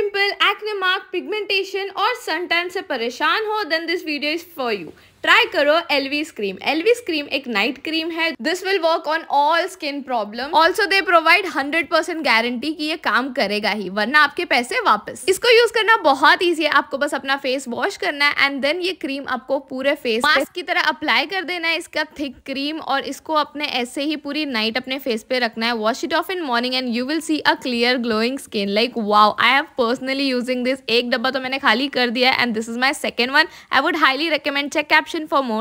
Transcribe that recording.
pimple acne mark pigmentation और sun tan से परेशान हो then this video is for you try करो एलवीस क्रीम एलवीस क्रीम एक नाइट क्रीम है this will work on all skin problem also they provide hundred percent guarantee की ये काम करेगा ही वरना आपके पैसे वापस इसको यूज करना बहुत ईजी है आपको बस अपना फेस वॉश करना है एंड देन ये क्रीम आपको पूरे फेस मास्क की तरह अप्लाई कर देना है इसका थिक क्रीम और इसको अपने ऐसे ही पूरी नाइट अपने फेस पे रखना है wash it off in morning and you will see a clear glowing skin like wow I have personally using this एक डब्बा तो मैंने खाली कर दिया and this is my second one I would highly recommend check cap for more